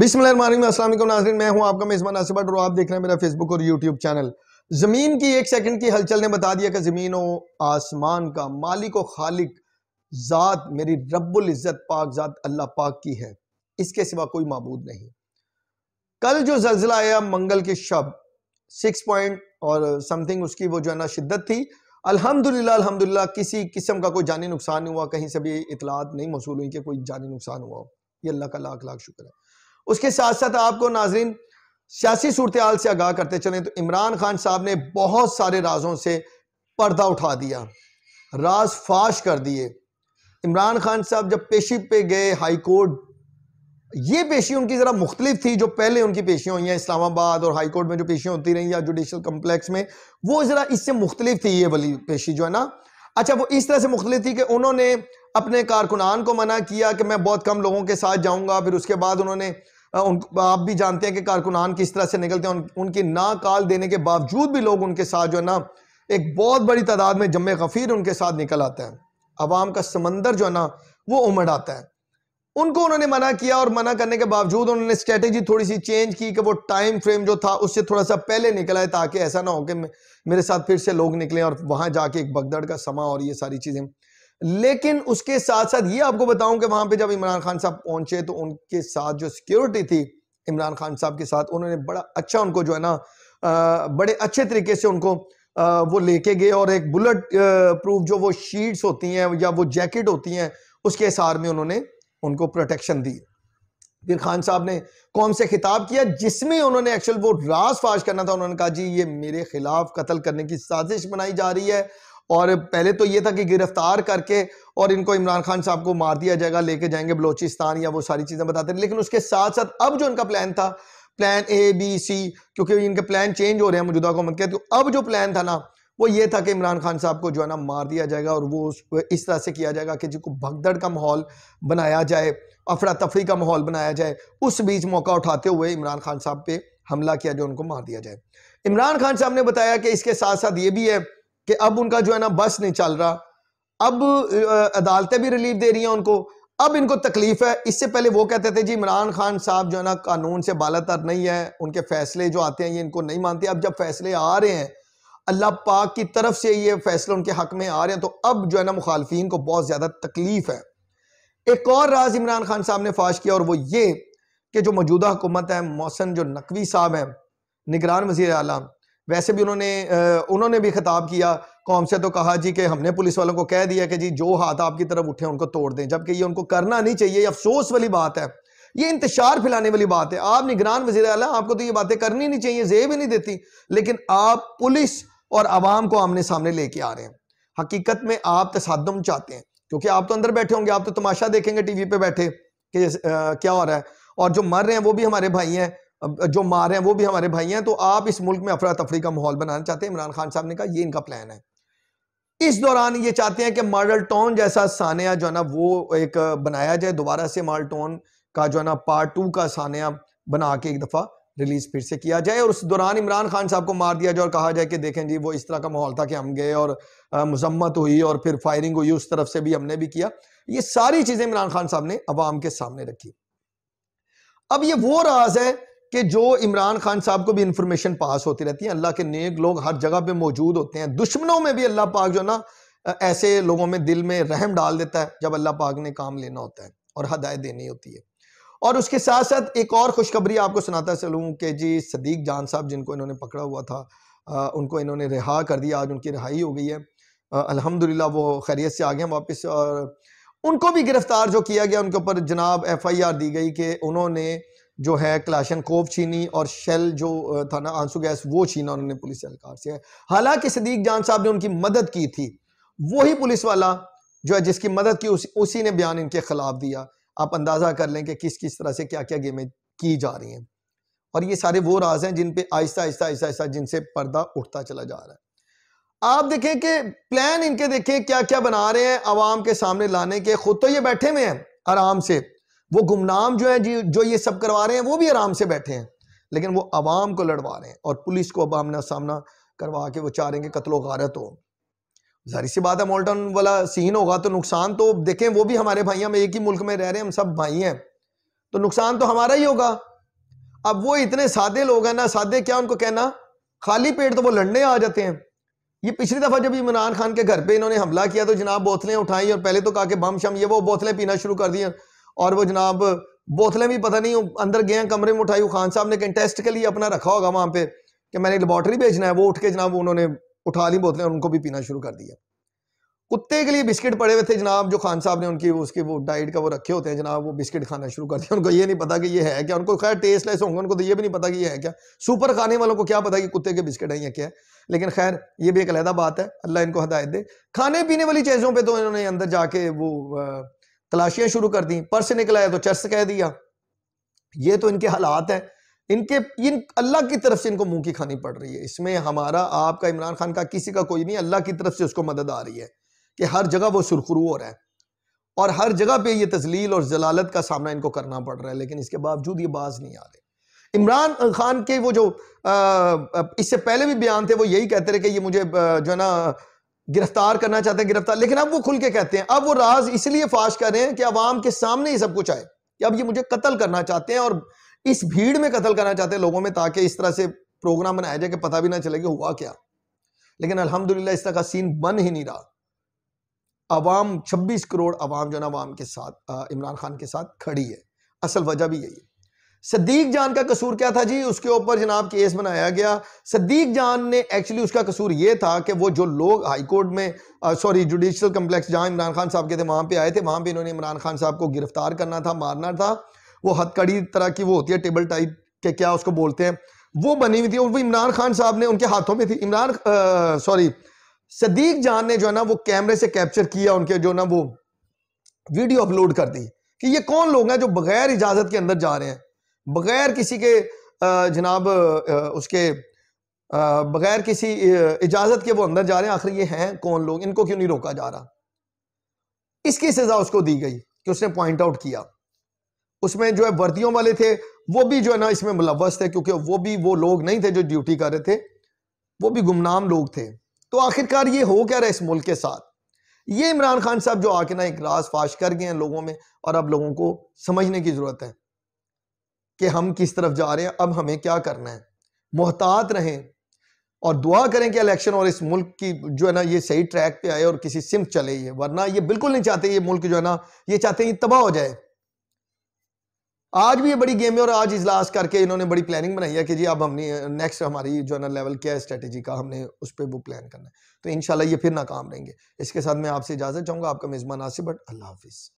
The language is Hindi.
बिस्मिल अस्सलाम नाजरीन मैं हूं आपका मेज़बान आसिफ और आप देख रहे हैं मेरा फेसबुक और यूट्यूब चैनल ज़मीन की एक सेकंड की हलचल ने बता दिया कि ज़मीन और आसमान का मालिक और खालिक ज़ात मेरी रब्बुल इज़्ज़त पाक ज़ात अल्लाह पाक की है इसके सिवा कोई मबूद नहीं कल जो जल्जिला आया मंगल के शब सिक्स पॉइंट और समथिंग उसकी वो जो है ना शिद्दत थी अल्हम्दुलिल्लाह अल्हम्दुलिल्लाह किसी किस्म का कोई जानी नुकसान नहीं हुआ कहीं से भी इतलात नहीं मौसू हुई कि कोई जानी नुकसान हुआ हो ये अल्लाह का लाख लाख शुक्र है उसके साथ साथ आपको नाजरीन सियासी सूरत से आगाह करते चलें तो इमरान खान साहब ने बहुत सारे राजों से पर्दा उठा दिया राज फाश कर दिए इमरान खान साहब जब पेशी पे गए हाई कोर्ट ये पेशी उनकी ज़रा मुख्तलिफ थी जो पहले उनकी पेशियाँ हुई हैं इस्लामाबाद और हाई कोर्ट में जो पेशियाँ होती रहीं या जुडिशल कम्प्लेक्स में वो ज़रा इससे मुख्तलिफ थी ये वाली पेशी जो है ना अच्छा वो इस तरह से मुख्तलिफ थी कि उन्होंने अपने कारकुनान को मना किया कि मैं बहुत कम लोगों के साथ जाऊँगा फिर उसके बाद उन्होंने उन आप भी जानते हैं कि कारकुनान किस तरह से निकलते हैं उन, उनकी ना काल देने के बावजूद भी लोग उनके साथ जो है ना एक बहुत बड़ी तादाद में जमे गफ़ीर उनके साथ निकल आते हैं आवाम का समंदर जो है ना वो उमड़ आता है उनको उन्होंने मना किया और मना करने के बावजूद उन्होंने स्ट्रेटेजी थोड़ी सी चेंज की कि वो टाइम फ्रेम जो था उससे थोड़ा सा पहले निकल आए ताकि ऐसा ना हो कि मेरे साथ फिर से लोग निकलें और वहाँ जाके एक बगदड़ का समा और ये सारी चीज़ें लेकिन उसके साथ साथ ये आपको बताऊं कि वहां पे जब इमरान खान साहब पहुंचे तो उनके साथ जो सिक्योरिटी थी इमरान खान साहब के साथ उन्होंने बड़ा अच्छा उनको जो है ना बड़े अच्छे तरीके से उनको आ, वो लेके गए और एक बुलेट प्रूफ जो वो शीट्स होती हैं या वो जैकेट होती हैं उसके इसार में उन्होंने उनको प्रोटेक्शन दी फिर खान साहब ने कौम से खिताब किया जिसमें उन्होंने एक्चुअल वो रास फाश करना था उन्होंने कहा जी ये मेरे खिलाफ कत्ल करने की साजिश बनाई जा रही है और पहले तो ये था कि गिरफ्तार करके और इनको इमरान खान साहब को मार दिया जाएगा लेके जाएंगे बलोचिस्तान या वो सारी चीज़ें बताते लेकिन उसके साथ साथ अब जो इनका प्लान था प्लान ए बी सी क्योंकि इनके प्लान चेंज हो रहे हैं मौजूदा हुकूमत के तो अब जो प्लान था ना वो ये था कि इमरान खान साहब को जो है ना मार दिया जाएगा और वो इस तरह से किया जाएगा कि जिसको भगदड़ का माहौल बनाया जाए अफरा तफरी का माहौल बनाया जाए उस बीच मौका उठाते हुए इमरान खान साहब पे हमला किया जाए उनको मार दिया जाए इमरान खान साहब ने बताया कि इसके साथ साथ ये भी है कि अब उनका जो है ना बस नहीं चल रहा अब अदालतें भी रिलीफ दे रही हैं उनको अब इनको तकलीफ है इससे पहले वो कहते थे जी इमरान खान साहब जो है ना कानून से बालातर नहीं है उनके फैसले जो आते हैं ये इनको नहीं मानते अब जब फैसले आ रहे हैं अल्लाह पाक की तरफ से ये फैसले उनके हक में आ रहे हैं तो अब जो है ना मुखालफी को बहुत ज़्यादा तकलीफ है एक और राज इमरान खान साहब ने फाश किया और वो ये कि जो मौजूदा हुकूमत है मोहसन जो नकवी साहब हैं निगरान वजी आलम वैसे भी उन्होंने उन्होंने भी खिताब किया कौम से तो कहा जी कि हमने पुलिस वालों को कह दिया कि जी जो हाथ आपकी तरफ उठे उनको तोड़ दें जबकि ये उनको करना नहीं चाहिए अफसोस वाली बात है ये इंतशार फैलाने वाली बात है आप निगरान वजी अला आपको तो ये बातें करनी नहीं चाहिए जेब ही नहीं देती लेकिन आप पुलिस और आवाम को आमने सामने लेके आ रहे हैं हकीकत में आप तसादम चाहते हैं क्योंकि आप तो अंदर बैठे होंगे आप तो तमाशा देखेंगे टीवी पे बैठे कि क्या हो रहा है और जो मर रहे हैं वो भी हमारे भाई हैं जो मार हैं वो भी हमारे भाई हैं तो आप इस मुल्क में अफरा तफरी का माहौल बनाना चाहते हैं इमरान खान साहब ने कहा ये इनका प्लान है इस दौरान ये चाहते हैं कि मॉडल टाउन जैसा सानिया जो है ना वो एक बनाया जाए दोबारा से मॉडल टाउन का जो है ना पार्ट टू का सानिया बना के एक दफ़ा रिलीज फिर से किया जाए और उस दौरान इमरान खान साहब को मार दिया जाए और कहा जाए कि देखें जी वो इस तरह का माहौल था कि हम गए और मजम्मत हुई और फिर फायरिंग हुई उस तरफ से भी हमने भी किया ये सारी चीज़ें इमरान खान साहब ने अवाम के सामने रखी अब ये वो राज है कि जो इमरान खान साहब को भी इंफॉर्मेशन पास होती रहती है अल्लाह के नेक लोग हर जगह पे मौजूद होते हैं दुश्मनों में भी अल्लाह पाक जो ना ऐसे लोगों में दिल में रहम डाल देता है जब अल्लाह पाक ने काम लेना होता है और हदायत देनी होती है और उसके साथ साथ एक और खुशखबरी आपको सुनाता चलूँ कि जी सदीक जान साहब जिनको इन्होंने पकड़ा हुआ था आ, उनको इन्होंने रिहा कर दिया आज उनकी रिहाई हो गई है अलहमदिल्ला वो खैरियत से आ गए वापस और उनको भी गिरफ्तार जो किया गया उनके ऊपर जनाब एफ आई आर दी गई कि उन्होंने जो है क्लाशन कोव छीनी और शेल जो था ना आंसू गैस वो छीना उन्होंने पुलिस एहलकार से हालांकि सदीक जान साहब ने उनकी मदद की थी वही पुलिस वाला जो है जिसकी मदद की उस, उसी ने बयान इनके खिलाफ दिया आप अंदाजा कर लें कि किस किस तरह से क्या क्या गेमें की जा रही हैं और ये सारे वो राज हैं जिन पे आहिस्ता आहिस्ता आहिस्ता आहिस्ता जिनसे पर्दा उठता चला जा रहा है आप देखें कि प्लान इनके देखें क्या क्या बना रहे हैं आवाम के सामने लाने के खुद तो ये बैठे हुए हैं आराम से वो गुमनाम जो जी जो ये सब करवा रहे हैं वो भी आराम से बैठे हैं लेकिन वो आवाम को लड़वा रहे हैं और पुलिस को अब आमना सामना करवा के वो चाह रहे हैं कि कत्लो गारत हो जारी सी बात है मोल्टन वाला सीन होगा तो नुकसान तो देखें वो भी हमारे भाई हम एक ही मुल्क में रह रहे हैं हम सब भाई हैं तो नुकसान तो हमारा ही होगा अब वो इतने सादे लोग हैं ना सादे क्या उनको कहना खाली पेट तो वो लड़ने आ जाते हैं ये पिछली दफ़ा जब इमरान खान के घर पे इन्होंने हमला किया तो जनाब बोतलें उठाई और पहले तो कहा कि बम शम ये वो बोतलें पीना शुरू कर दी और वो जनाब बोतलें भी पता नहीं अंदर गए कमरे में उठाई खान साहब ने कहीं टेस्ट के लिए अपना रखा होगा वहाँ पे कि मैंने लेबॉर्ट्री भेजना है वो उठ के जनाब उन्होंने उठा ली बोतलें और उनको भी पीना शुरू कर दिया कुत्ते के लिए बिस्किट पड़े हुए थे जनाब जो खान साहब ने उनकी उसकी वो डाइट का वो रखे होते हैं जनाब वो बिस्किट खाना शुरू कर दिया उनको ये नहीं पता कि ये है क्या उनको खैर टेस्ट लेस होंगे उनको तो ये भी नहीं पता कि ये है क्या सुपर खाने वालों को क्या पता कि कुत्ते के बिस्किट हैं या क्या है लेकिन खैर ये भी एक अलहदा बात है अल्लाह इनको हदायत दे खाने पीने वाली चीज़ों पर तो इन्होंने अंदर जाके वो आ, तलाशियां शुरू कर दी पर्स निकला है तो चर्च कह दिया ये तो इनके हालात हैं इनके इन अल्लाह की तरफ से इनको मुंह की खानी पड़ रही है इसमें हमारा आपका इमरान खान का किसी का कोई नहीं अल्लाह की तरफ से उसको मदद आ रही है कि हर जगह वो सुरखरू हो रहा है और हर जगह पे ये तजलील और जलालत का सामना इनको करना पड़ रहा है लेकिन इसके बावजूद ये बाज नहीं आ रहे इमरान खान के वो जो इससे पहले भी बयान थे वो यही कहते रहे कि ये मुझे जो है ना गिरफ्तार करना चाहते हैं गिरफ्तार लेकिन अब वो खुल के कहते हैं अब वो राज इसलिए फाश कर रहे हैं कि अवाम के सामने ही सब कुछ आए कि अब ये मुझे कत्ल करना चाहते हैं और इस भीड़ में कत्ल करना चाहते हैं लोगों में ताकि इस तरह से प्रोग्राम बनाया जाए कि पता भी ना चले कि हुआ क्या लेकिन अल्हम्दुलिल्लाह इस तरह का सीन बन ही नहीं रहा अवाम छब्बीस करोड़ अवाम जो ना अवाम के साथ इमरान खान के साथ खड़ी है असल वजह भी यही है सदीक जान का कसूर क्या था जी उसके ऊपर जनाब केस बनाया गया सदीक जान ने एक्चुअली उसका कसूर ये था कि वो जो लोग हाई कोर्ट में सॉरी जुडिशल कम्प्लेक्स जहाँ इमरान खान साहब के थे वहाँ पे आए थे वहाँ पे इन्होंने इमरान खान साहब को गिरफ्तार करना था मारना था वो हथकड़ी तरह की वो होती है टेबल टाइप के क्या उसको बोलते हैं वो बनी हुई थी और वो इमरान खान साहब ने उनके हाथों में थी इमरान सॉरी सदीक जान ने जो है ना वो कैमरे से कैप्चर किया उनके जो ना वो वीडियो अपलोड कर दी कि ये कौन लोग हैं जो बगैर इजाजत के अंदर जा रहे हैं बगैर किसी के जनाब उसके बगैर किसी इजाज़त के वो अंदर जा रहे हैं आखिर ये हैं कौन लोग इनको क्यों नहीं रोका जा रहा इसकी सज़ा उसको दी गई कि उसने पॉइंट आउट किया उसमें जो है वर्दियों वाले थे वो भी जो है ना इसमें मुलवस थे क्योंकि वो भी वो लोग नहीं थे जो ड्यूटी कर रहे थे वो भी गुमनाम लोग थे तो आखिरकार ये हो क्या रहा है इस मुल्क के साथ ये इमरान खान साहब जो आके ना एक राज फाश कर गए हैं लोगों में और अब लोगों को समझने की ज़रूरत है कि हम किस तरफ जा रहे हैं अब हमें क्या करना है मोहतात रहें और दुआ करें कि इलेक्शन और इस मुल्क की जो है ना ये सही ट्रैक पे आए और किसी सिम चले ये वरना ये बिल्कुल नहीं चाहते ये मुल्क जो है ना ये चाहते हैं तबाह हो जाए आज भी ये बड़ी गेम है और आज इजलास करके इन्होंने बड़ी प्लानिंग बनाई है कि जी अब हमने नेक्स्ट हमारी जो है ना लेवल क्या है स्ट्रेटेजी का हमने उस पर वो प्लान करना है तो इनशाला ये फिर नाकाम रहेंगे इसके साथ मैं आपसे इजाज़त चाहूँगा आपका मेज़बान आसिफ बट अल्लाह हाफिज़